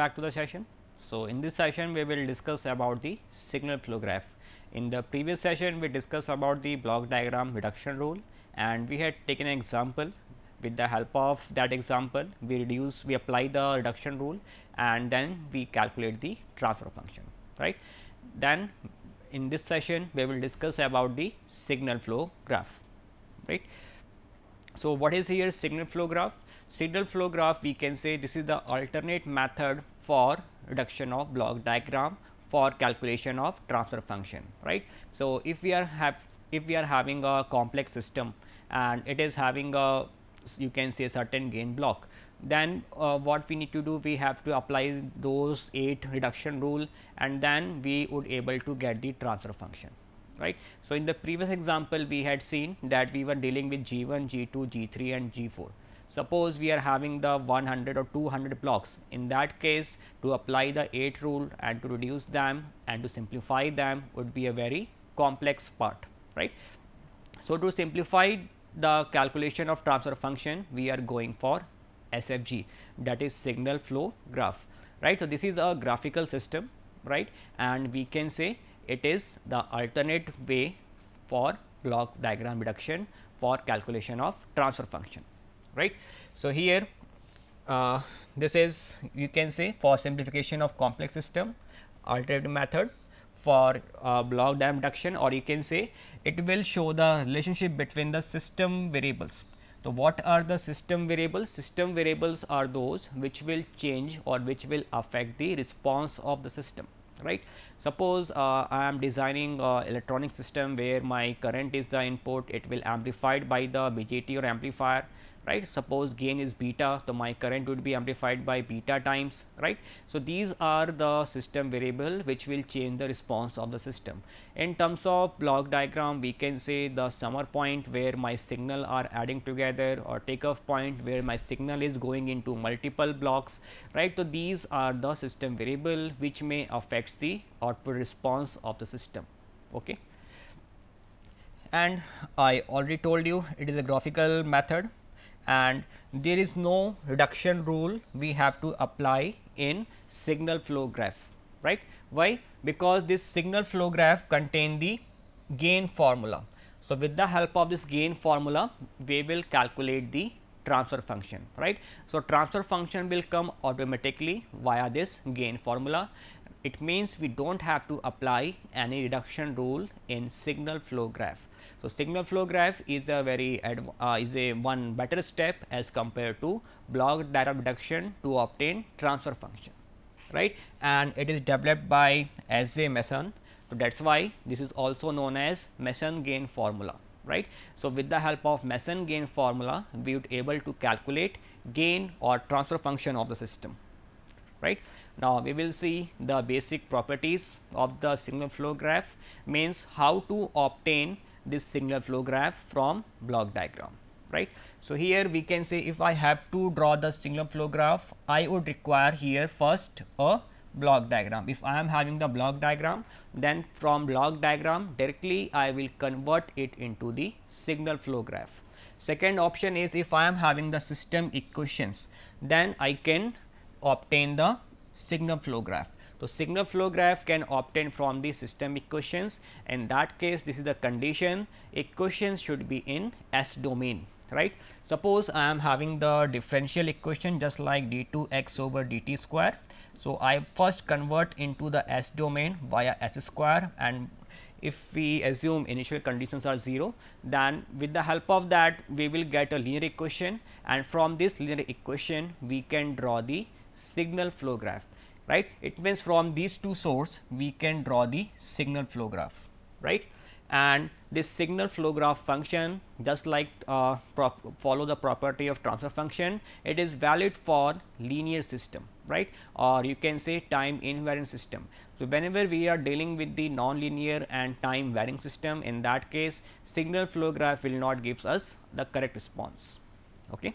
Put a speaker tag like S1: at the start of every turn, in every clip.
S1: back to the session. So, in this session we will discuss about the signal flow graph. In the previous session we discussed about the block diagram reduction rule and we had taken an example with the help of that example we reduce we apply the reduction rule and then we calculate the transfer function right. Then in this session we will discuss about the signal flow graph right. So, what is here signal flow graph? Signal flow graph we can say this is the alternate method for reduction of block diagram for calculation of transfer function right. So, if we are have if we are having a complex system and it is having a you can say certain gain block then uh, what we need to do we have to apply those 8 reduction rule and then we would able to get the transfer function right. So, in the previous example we had seen that we were dealing with g1, g2, g3 and g4 Suppose we are having the 100 or 200 blocks. In that case, to apply the 8 rule and to reduce them and to simplify them would be a very complex part, right. So, to simplify the calculation of transfer function, we are going for SFG that is signal flow graph, right. So, this is a graphical system, right, and we can say it is the alternate way for block diagram reduction for calculation of transfer function right. So, here uh, this is you can say for simplification of complex system alternative method for uh, block diagram reduction or you can say it will show the relationship between the system variables. So, what are the system variables? System variables are those which will change or which will affect the response of the system right. Suppose uh, I am designing uh, electronic system where my current is the input, it will amplified by the BJT or amplifier right suppose gain is beta so my current would be amplified by beta times right so these are the system variable which will change the response of the system in terms of block diagram we can say the summer point where my signal are adding together or takeoff point where my signal is going into multiple blocks right so these are the system variable which may affects the output response of the system okay and I already told you it is a graphical method and there is no reduction rule we have to apply in signal flow graph right. Why? Because this signal flow graph contain the gain formula. So, with the help of this gain formula we will calculate the transfer function right. So, transfer function will come automatically via this gain formula it means we don't have to apply any reduction rule in signal flow graph. So, signal flow graph is a very uh, is a one better step as compared to block data reduction to obtain transfer function right and it is developed by S. J. Mason. So, that is why this is also known as Mason gain formula right. So, with the help of Mason gain formula we would able to calculate gain or transfer function of the system right. Now, we will see the basic properties of the signal flow graph means how to obtain this signal flow graph from block diagram right. So, here we can say if I have to draw the signal flow graph I would require here first a block diagram. If I am having the block diagram then from block diagram directly I will convert it into the signal flow graph. Second option is if I am having the system equations then I can obtain the signal flow graph. So, signal flow graph can obtain from the system equations and that case this is the condition equations should be in S domain right. Suppose I am having the differential equation just like d2 x over dt square. So, I first convert into the S domain via S square and if we assume initial conditions are 0 then with the help of that we will get a linear equation and from this linear equation we can draw the signal flow graph right it means from these two source we can draw the signal flow graph right and this signal flow graph function just like uh, follow the property of transfer function it is valid for linear system right or you can say time invariant system so whenever we are dealing with the nonlinear and time varying system in that case signal flow graph will not gives us the correct response okay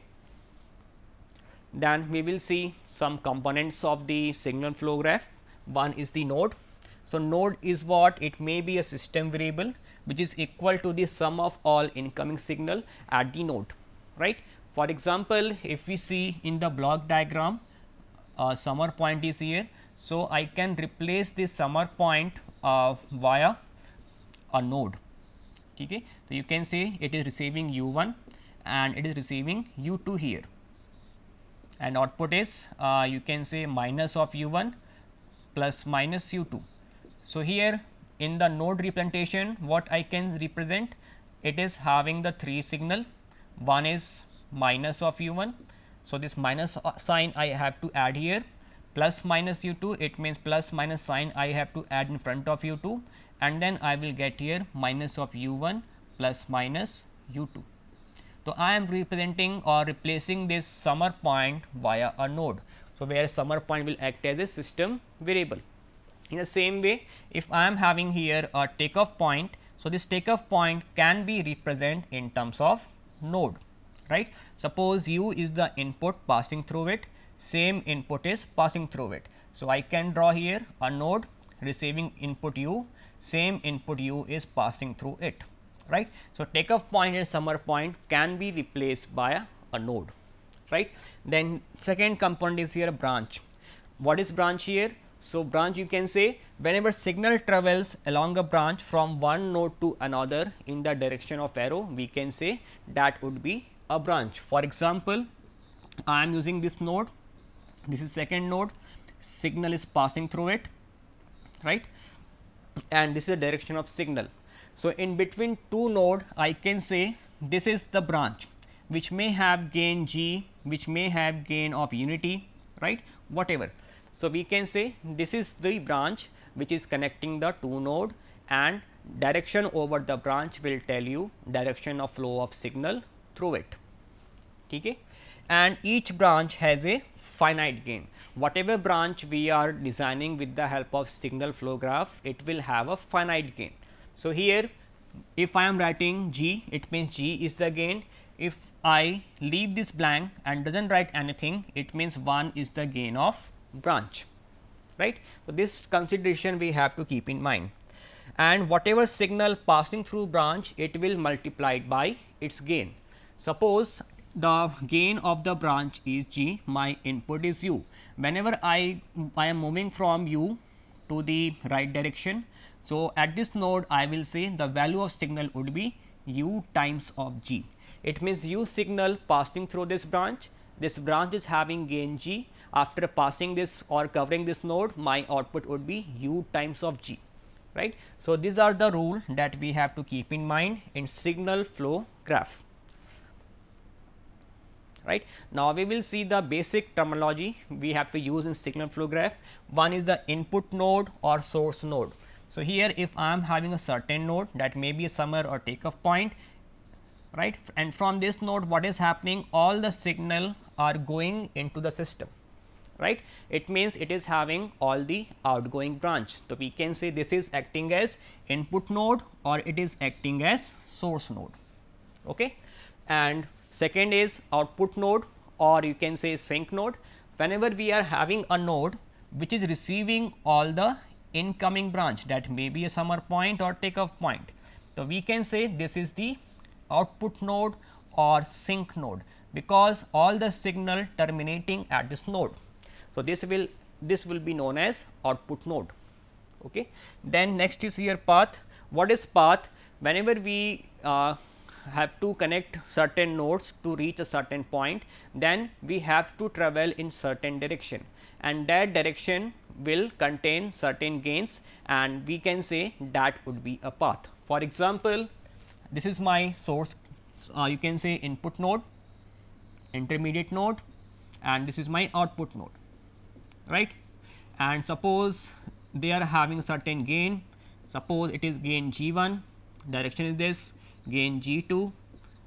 S1: then we will see some components of the signal flow graph. One is the node. So, node is what it may be a system variable which is equal to the sum of all incoming signal at the node right. For example, if we see in the block diagram uh, summer point is here. So, I can replace this summer point uh, via a node okay. So, you can say it is receiving u1 and it is receiving u2 here and output is uh, you can say minus of u1 plus minus u2. So, here in the node representation what I can represent it is having the three signal one is minus of u1. So, this minus uh, sign I have to add here plus minus u2 it means plus minus sign I have to add in front of u2 and then I will get here minus of u1 plus minus u2. So, I am representing or replacing this summer point via a node. So, where summer point will act as a system variable. In the same way, if I am having here a takeoff point, so this takeoff point can be represented in terms of node, right. Suppose u is the input passing through it, same input is passing through it. So, I can draw here a node receiving input u, same input u is passing through it right. So, take off point and summer point can be replaced by a, a node right. Then second component is here branch. What is branch here? So, branch you can say whenever signal travels along a branch from one node to another in the direction of arrow we can say that would be a branch. For example, I am using this node, this is second node, signal is passing through it, right? And this is the direction of signal. So, in between two node I can say this is the branch which may have gain g which may have gain of unity right whatever. So, we can say this is the branch which is connecting the two node and direction over the branch will tell you direction of flow of signal through it. Okay? And each branch has a finite gain. Whatever branch we are designing with the help of signal flow graph, it will have a finite gain. So, here if I am writing G it means G is the gain if I leave this blank and does not write anything it means 1 is the gain of branch right. So, this consideration we have to keep in mind and whatever signal passing through branch it will multiplied by its gain. Suppose the gain of the branch is G my input is U whenever I, I am moving from U to the right direction so, at this node I will say the value of signal would be u times of g. It means u signal passing through this branch, this branch is having gain g after passing this or covering this node my output would be u times of g right. So, these are the rule that we have to keep in mind in signal flow graph right. Now, we will see the basic terminology we have to use in signal flow graph. One is the input node or source node. So here if I am having a certain node that may be a summer or takeoff point, right? And from this node what is happening all the signal are going into the system, right? It means it is having all the outgoing branch. So we can say this is acting as input node or it is acting as source node, okay? And second is output node or you can say sync node. Whenever we are having a node which is receiving all the incoming branch that may be a summer point or takeoff point. So, we can say this is the output node or sync node because all the signal terminating at this node. So, this will this will be known as output node. Okay. Then next is your path. What is path? Whenever we uh, have to connect certain nodes to reach a certain point, then we have to travel in certain direction and that direction will contain certain gains and we can say that would be a path. For example, this is my source uh, you can say input node, intermediate node and this is my output node right and suppose they are having certain gain suppose it is gain g1 direction is this gain g2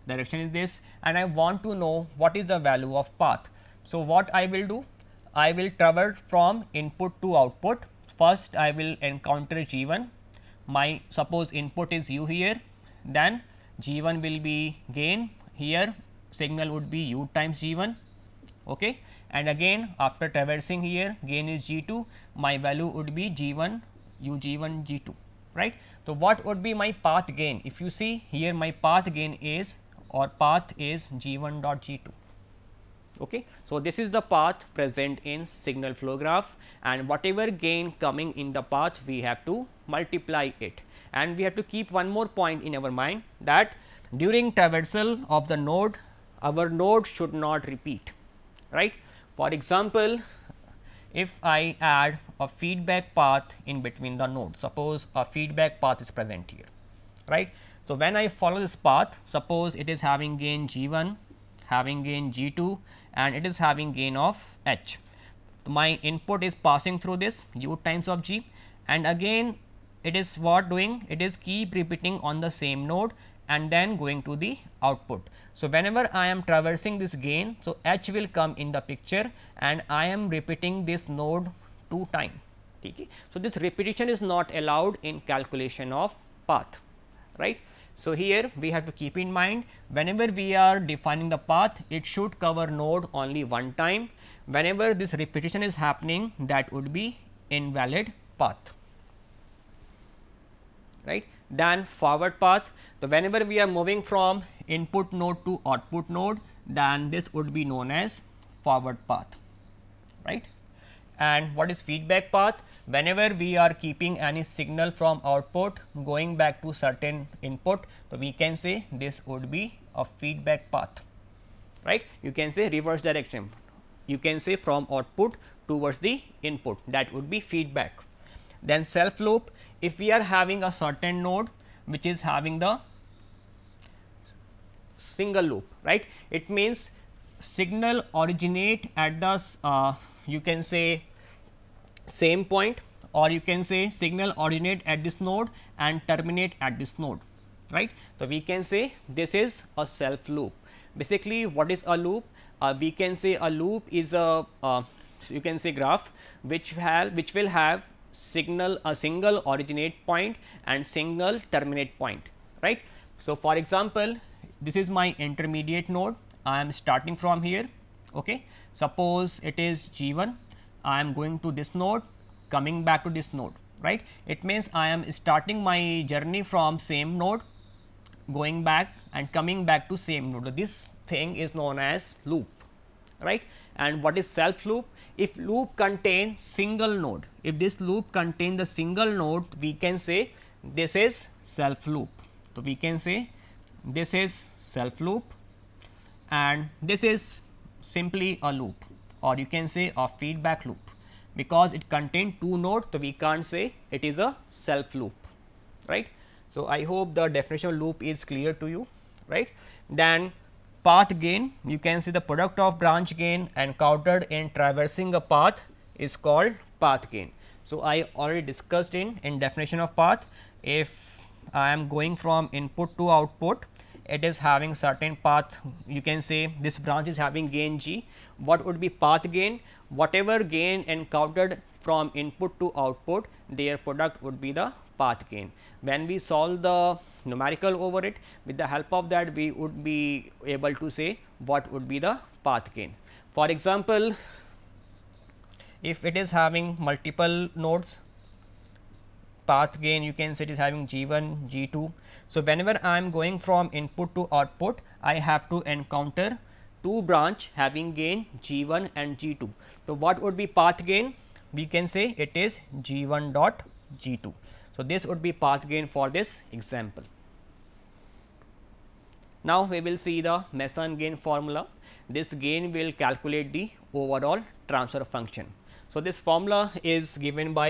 S1: direction is this and I want to know what is the value of path. So, what I will do I will traverse from input to output. First, I will encounter G1. My suppose input is U here, then G1 will be gain here signal would be U times G1 okay and again after traversing here gain is G2 my value would be G1 U G1 G2 right. So, what would be my path gain if you see here my path gain is or path is G1 dot G2 okay. So, this is the path present in signal flow graph and whatever gain coming in the path we have to multiply it and we have to keep one more point in our mind that during traversal of the node our node should not repeat right. For example, if I add a feedback path in between the nodes suppose a feedback path is present here right. So, when I follow this path suppose it is having gain g 1 having gain g 2 and it is having gain of h. My input is passing through this u times of g and again it is what doing it is keep repeating on the same node and then going to the output. So, whenever I am traversing this gain, so h will come in the picture and I am repeating this node two time. Okay. So, this repetition is not allowed in calculation of path, right. So, here we have to keep in mind whenever we are defining the path it should cover node only one time whenever this repetition is happening that would be invalid path right than forward path. So, whenever we are moving from input node to output node then this would be known as forward path right and what is feedback path whenever we are keeping any signal from output going back to certain input so we can say this would be a feedback path right you can say reverse direction you can say from output towards the input that would be feedback then self loop if we are having a certain node which is having the single loop right it means signal originate at the uh, you can say same point or you can say signal originate at this node and terminate at this node right. So, we can say this is a self loop basically what is a loop uh, we can say a loop is a uh, you can say graph which have which will have signal a single originate point and single terminate point right. So, for example, this is my intermediate node I am starting from here okay suppose it is g1 I am going to this node coming back to this node right it means I am starting my journey from same node going back and coming back to same node this thing is known as loop right and what is self loop if loop contains single node if this loop contains the single node we can say this is self loop so we can say this is self loop and this is simply a loop or you can say a feedback loop because it contains two nodes so we can't say it is a self loop right. So, I hope the definition of loop is clear to you right. Then path gain you can see the product of branch gain encountered in traversing a path is called path gain. So, I already discussed in, in definition of path if I am going from input to output it is having certain path you can say this branch is having gain g what would be path gain whatever gain encountered from input to output their product would be the path gain when we solve the numerical over it with the help of that we would be able to say what would be the path gain for example if it is having multiple nodes path gain you can say it is having G1, G2. So, whenever I am going from input to output, I have to encounter two branch having gain G1 and G2. So, what would be path gain? We can say it is G1 dot G2. So, this would be path gain for this example. Now, we will see the Mason gain formula. This gain will calculate the overall transfer function. So, this formula is given by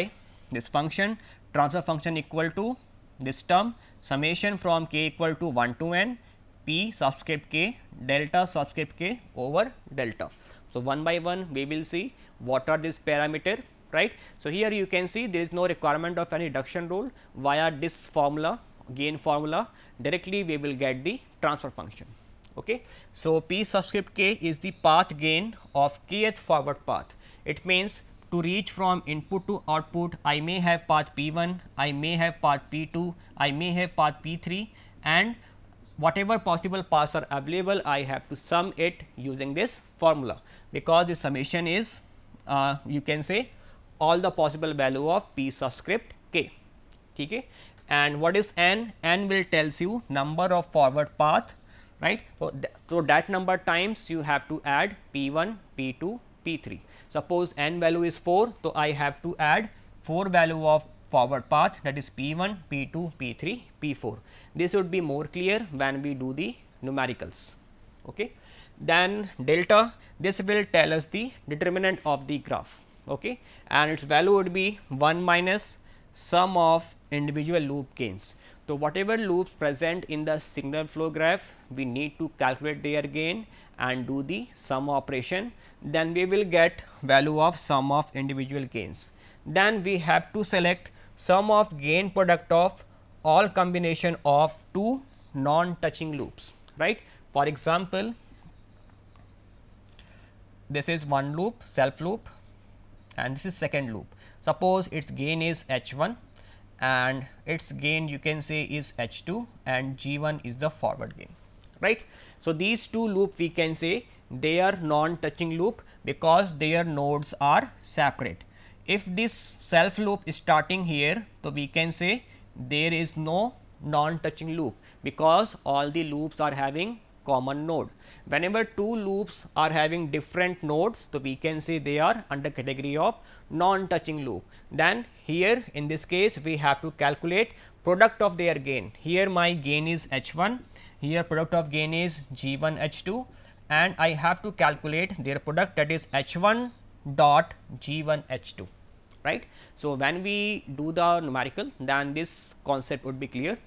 S1: this function transfer function equal to this term summation from k equal to 1 to n p subscript k delta subscript k over delta. So, one by one we will see what are these parameter right. So, here you can see there is no requirement of any reduction rule via this formula gain formula directly we will get the transfer function. Okay. So, p subscript k is the path gain of kth forward path. It means to reach from input to output I may have path P1, I may have path P2, I may have path P3 and whatever possible paths are available I have to sum it using this formula because the summation is uh, you can say all the possible value of P subscript k. Okay? And what is n? n will tells you number of forward path right. So, th so that number times you have to add P1, P2, 3 Suppose n value is 4, so I have to add 4 value of forward path that is P1, P2, P3, P4. This would be more clear when we do the numericals. Okay. Then delta, this will tell us the determinant of the graph. Okay. And its value would be 1 minus sum of individual loop gains. So, whatever loops present in the signal flow graph, we need to calculate their gain and do the sum operation, then we will get value of sum of individual gains. Then we have to select sum of gain product of all combination of two non-touching loops, right. For example, this is one loop, self loop and this is second loop. Suppose its gain is H1 and its gain you can say is H2 and G1 is the forward gain, right. So, these two loop we can say they are non-touching loop because their nodes are separate. If this self loop is starting here, so we can say there is no non-touching loop because all the loops are having common node. Whenever two loops are having different nodes, so we can say they are under category of non-touching loop then here in this case we have to calculate product of their gain. Here my gain is H1, here product of gain is G1 H2 and I have to calculate their product that is H1 dot G1 H2 right. So, when we do the numerical then this concept would be clear.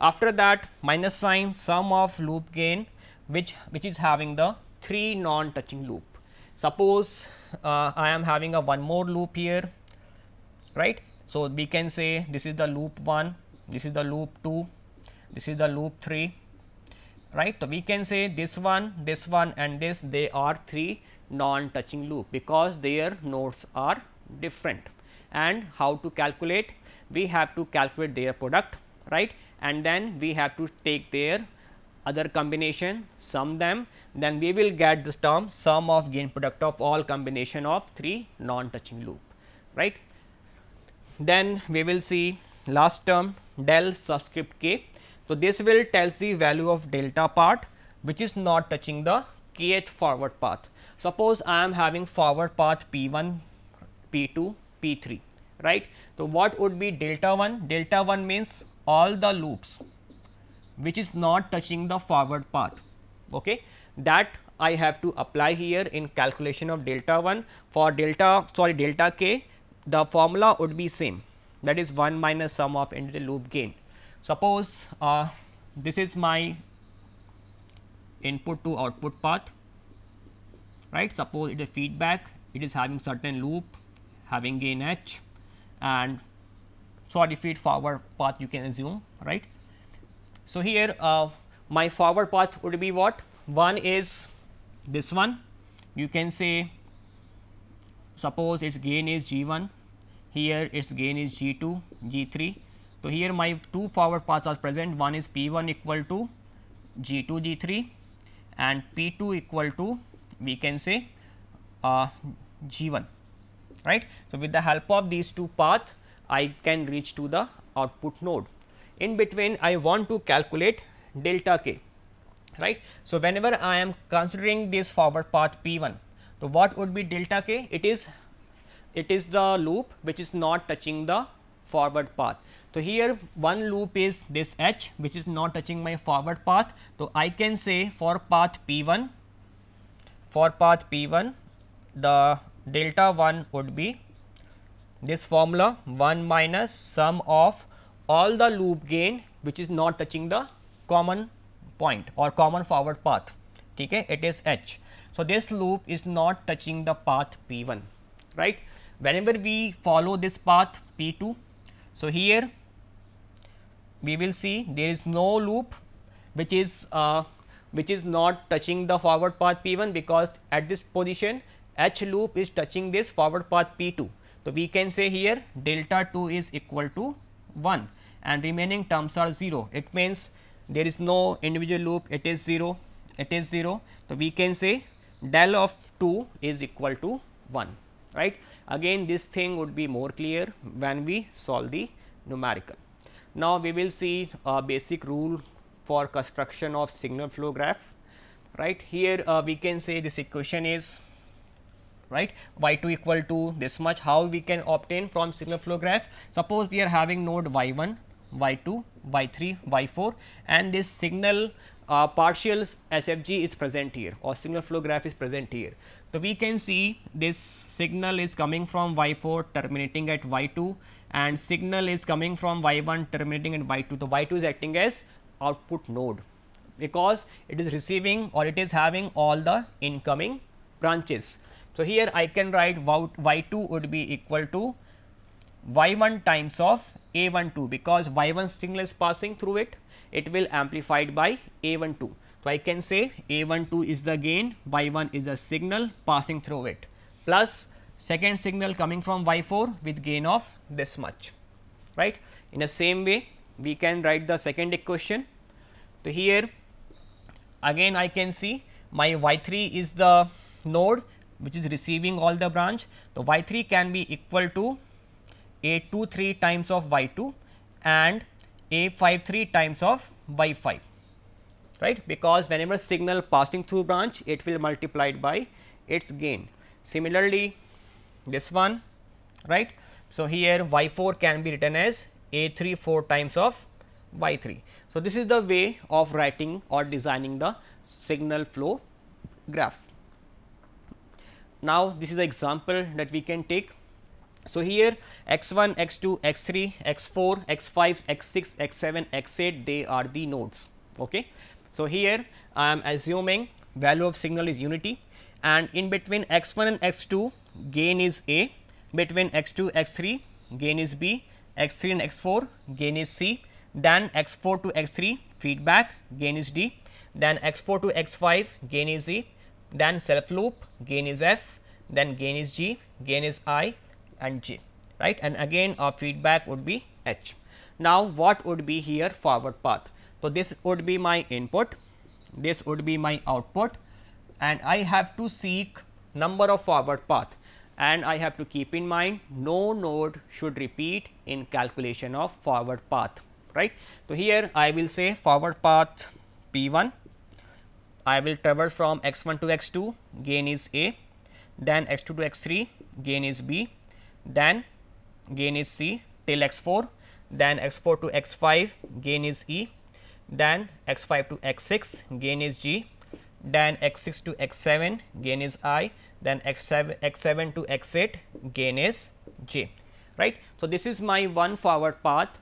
S1: After that minus sign sum of loop gain which which is having the three non touching loop. Suppose uh, I am having a one more loop here right. So, we can say this is the loop 1, this is the loop 2, this is the loop 3, right. So, we can say this one, this one and this they are 3 non-touching loop because their nodes are different. And how to calculate? We have to calculate their product, right and then we have to take their other combination sum them then we will get this term sum of gain product of all combination of 3 non touching loop right then we will see last term del subscript k. So, this will tells the value of delta part which is not touching the kth forward path. Suppose I am having forward path p1, p2, p3 right. So, what would be delta 1? Delta 1 means all the loops which is not touching the forward path okay that I have to apply here in calculation of delta 1 for delta sorry delta k the formula would be same that is 1 minus sum of inter loop gain. Suppose uh, this is my input to output path right suppose it is feedback it is having certain loop having gain h and sorry feed forward path you can assume right. So, here uh, my forward path would be what one is this one you can say suppose its gain is g1 here its gain is G2, G3. So, here my two forward paths are present, one is P1 equal to G2, G3 and P2 equal to we can say uh, G1, right. So, with the help of these two paths, I can reach to the output node. In between, I want to calculate delta K, right. So, whenever I am considering this forward path P1, so what would be delta K? It is it is the loop which is not touching the forward path. So, here one loop is this H which is not touching my forward path. So, I can say for path P1, for path P1 the delta 1 would be this formula 1 minus sum of all the loop gain which is not touching the common point or common forward path Okay? it is H. So, this loop is not touching the path P1 right whenever we follow this path P2. So, here we will see there is no loop which is uh, which is not touching the forward path P1 because at this position H loop is touching this forward path P2. So, we can say here delta 2 is equal to 1 and remaining terms are 0. It means there is no individual loop, it is 0, it is 0. So, we can say del of 2 is equal to 1, right. Again this thing would be more clear when we solve the numerical. Now we will see a basic rule for construction of signal flow graph right here uh, we can say this equation is right y2 equal to this much how we can obtain from signal flow graph suppose we are having node y1 y2 y3 y4 and this signal uh, partial SFG is present here or signal flow graph is present here. So, we can see this signal is coming from Y4 terminating at Y2 and signal is coming from Y1 terminating at Y2. So, Y2 is acting as output node because it is receiving or it is having all the incoming branches. So, here I can write Y2 would be equal to Y1 times of A12 because Y1 signal is passing through it it will amplified by A12. So, I can say A12 is the gain, Y1 is the signal passing through it plus second signal coming from Y4 with gain of this much, right. In the same way, we can write the second equation. So, here again I can see my Y3 is the node which is receiving all the branch. So, Y3 can be equal to A23 times of Y2 and a53 times of Y5 right because whenever signal passing through branch it will multiplied by its gain. Similarly, this one right. So, here Y4 can be written as A34 times of Y3. So, this is the way of writing or designing the signal flow graph. Now, this is the example that we can take so, here x1, x2, x3, x4, x5, x6, x7, x8 they are the nodes. Okay. So, here I am assuming value of signal is unity and in between x1 and x2 gain is A, between x2, x3 gain is B, x3 and x4 gain is C, then x4 to x3 feedback gain is D, then x4 to x5 gain is E, then self loop gain is F, then gain is G, gain is I, and j right and again our feedback would be h. Now what would be here forward path? So this would be my input, this would be my output and I have to seek number of forward path and I have to keep in mind no node should repeat in calculation of forward path right. So here I will say forward path P1 I will traverse from x1 to x2 gain is A then x2 to x3 gain is B then gain is C till x 4 then x 4 to x 5 gain is E then x 5 to x 6 gain is G then x 6 to x 7 gain is I then x 7 x 7 to x 8 gain is J right. So, this is my one forward path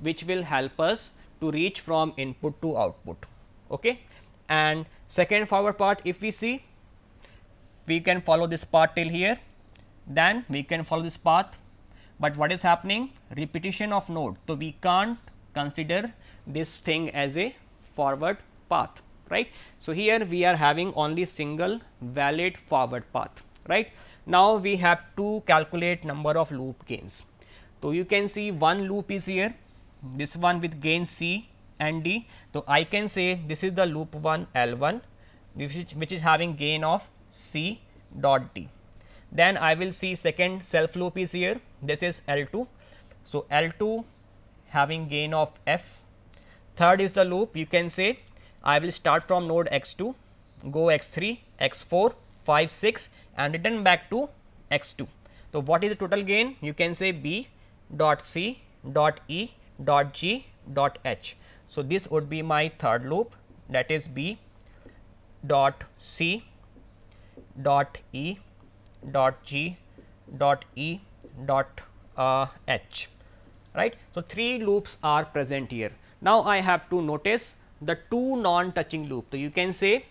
S1: which will help us to reach from input to output okay. and second forward path if we see we can follow this path till here then we can follow this path. But what is happening? Repetition of node. So, we can't consider this thing as a forward path, right. So, here we are having only single valid forward path, right. Now, we have to calculate number of loop gains. So, you can see one loop is here, this one with gain C and D. So, I can say this is the loop 1 L 1 is, which is having gain of C dot D then I will see second self loop is here this is L2. So, L2 having gain of f. Third is the loop you can say I will start from node x2 go x3 x4 5 6 and return back to x2. So, what is the total gain you can say b dot c dot e dot g dot h. So, this would be my third loop that is b dot c dot e dot g dot e dot uh, h right. So, three loops are present here. Now, I have to notice the two non touching loop. So, you can say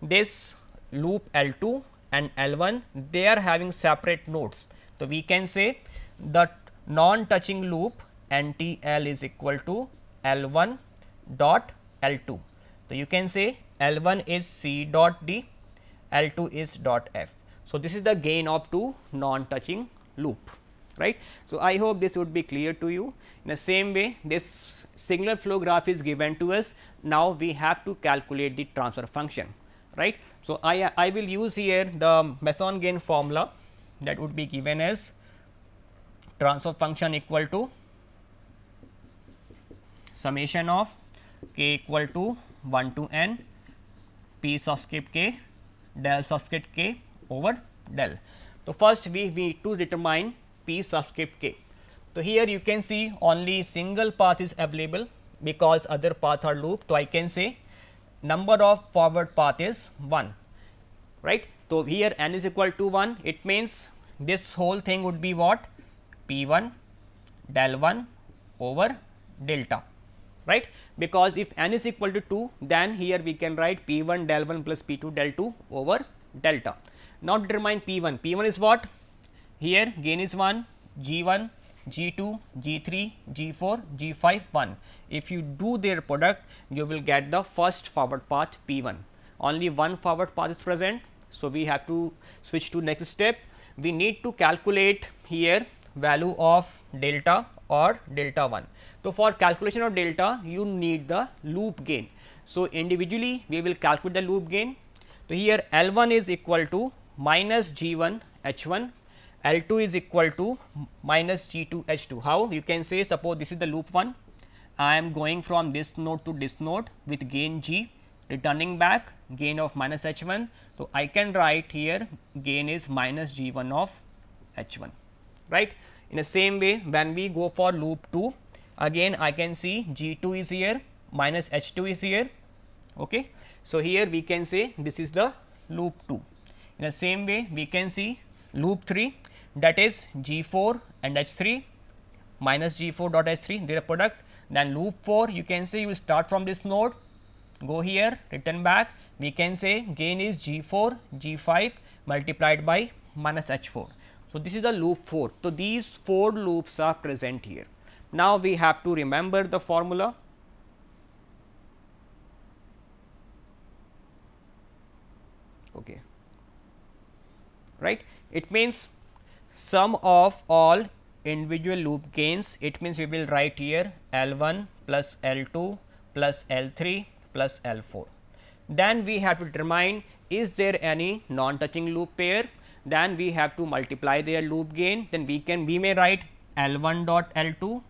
S1: this loop L 2 and L 1 they are having separate nodes. So, we can say that non touching loop NTL is equal to L 1 dot L 2. So, you can say L 1 is C dot D, L 2 is dot F. So, this is the gain of two non-touching loop right. So, I hope this would be clear to you. In the same way this signal flow graph is given to us. Now, we have to calculate the transfer function right. So, I, I will use here the Meson gain formula that would be given as transfer function equal to summation of k equal to 1 to n p subscript k del subscript k over del. So, first we need to determine P subscript k. So, here you can see only single path is available because other path are loop. So, I can say number of forward path is 1 right. So, here n is equal to 1 it means this whole thing would be what P 1 del 1 over delta right because if n is equal to 2 then here we can write P 1 del 1 plus P 2 del 2 over delta. Now determine P1. P1 is what? Here gain is 1, G1, G2, G3, G4, G5, 1. If you do their product, you will get the first forward path P1. Only one forward path is present. So, we have to switch to next step. We need to calculate here value of delta or delta 1. So, for calculation of delta, you need the loop gain. So, individually we will calculate the loop gain. So, here L1 is equal to minus G1 H1 L2 is equal to minus G2 H2. How? You can say suppose this is the loop 1 I am going from this node to this node with gain G returning back gain of minus H1. So, I can write here gain is minus G1 of H1 right. In the same way when we go for loop 2 again I can see G2 is here minus H2 is here okay. So, here we can say this is the loop 2. In the same way, we can see loop 3 that is G4 and H3 minus G4 dot H3 their product. Then loop 4 you can say you will start from this node, go here, return back. We can say gain is G4, G5 multiplied by minus H4. So, this is the loop 4. So, these 4 loops are present here. Now, we have to remember the formula. Okay right. It means sum of all individual loop gains, it means we will write here L 1 plus L 2 plus L 3 plus L 4. Then we have to determine is there any non touching loop pair, then we have to multiply their loop gain, then we can we may write L 1 dot L 2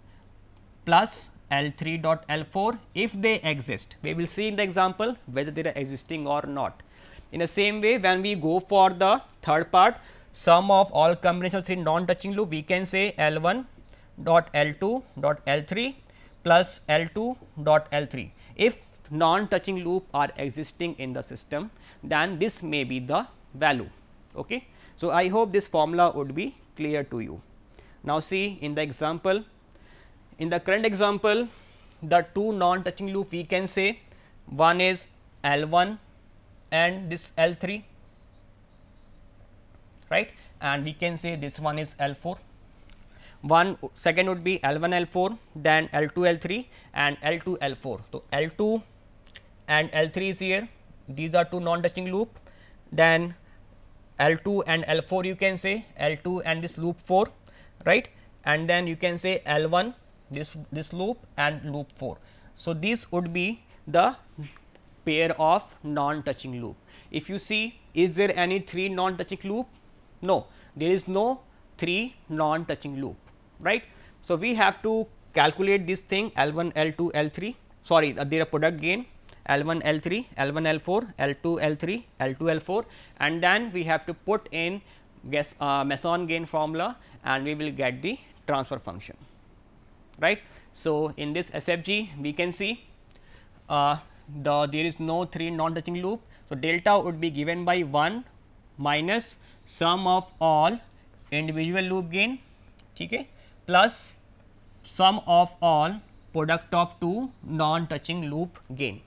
S1: plus L 3 dot L 4 if they exist. We will see in the example whether they are existing or not. In the same way, when we go for the third part, sum of all combination of 3 non-touching loop, we can say L1 dot L2 dot L3 plus L2 dot L3. If non-touching loop are existing in the system, then this may be the value. Okay? So, I hope this formula would be clear to you. Now, see in the example, in the current example, the two non-touching loop we can say one is L1 and this L 3 right and we can say this one is L 4. One second would be L 1 L 4 then L 2 L 3 and L 2 L 4. So, L 2 and L 3 is here these are two non touching loop then L 2 and L 4 you can say L 2 and this loop 4 right and then you can say L 1 this this loop and loop 4. So, these would be the pair of non-touching loop. If you see, is there any three non-touching loop? No, there is no three non-touching loop, right. So, we have to calculate this thing L1, L2, L3, sorry, uh, there a product gain L1, L3, L1, L4, L2, L3, L2, L4 and then we have to put in guess uh, Mason gain formula and we will get the transfer function, right. So, in this SFG we can see uh, the there is no 3 non-touching loop. So, delta would be given by 1 minus sum of all individual loop gain okay, plus sum of all product of 2 non-touching loop gain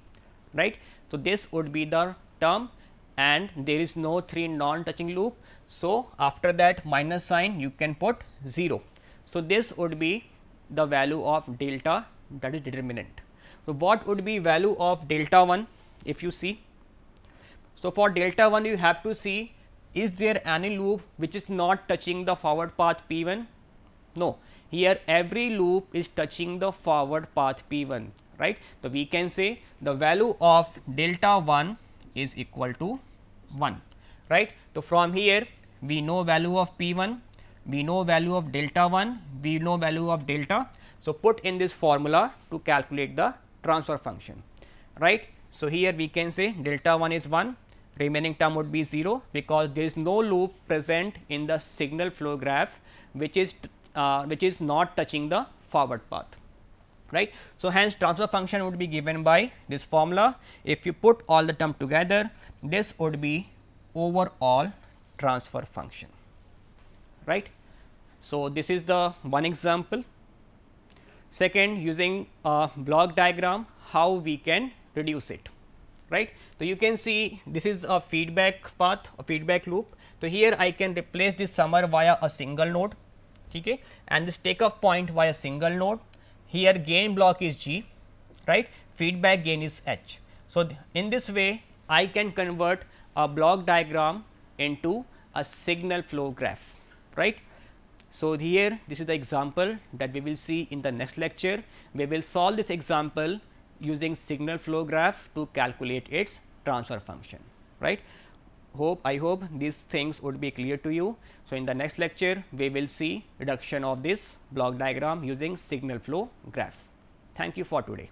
S1: right. So, this would be the term and there is no 3 non-touching loop. So, after that minus sign you can put 0. So, this would be the value of delta that is determinant. So, what would be value of delta 1 if you see? So, for delta 1 you have to see is there any loop which is not touching the forward path P1? No, here every loop is touching the forward path P1, right. So, we can say the value of delta 1 is equal to 1, right. So, from here we know value of P1, we know value of delta 1, we know value of delta. So, put in this formula to calculate the transfer function right. So, here we can say delta 1 is 1 remaining term would be 0 because there is no loop present in the signal flow graph which is uh, which is not touching the forward path right. So, hence transfer function would be given by this formula if you put all the term together this would be overall transfer function right. So, this is the one example Second, using a block diagram, how we can reduce it, right. So, you can see this is a feedback path, a feedback loop. So, here I can replace this summer via a single node okay, and this take off point via single node. Here gain block is G, right, feedback gain is H. So, in this way I can convert a block diagram into a signal flow graph, right. So, here this is the example that we will see in the next lecture. We will solve this example using signal flow graph to calculate its transfer function, right. Hope I hope these things would be clear to you. So, in the next lecture we will see reduction of this block diagram using signal flow graph. Thank you for today.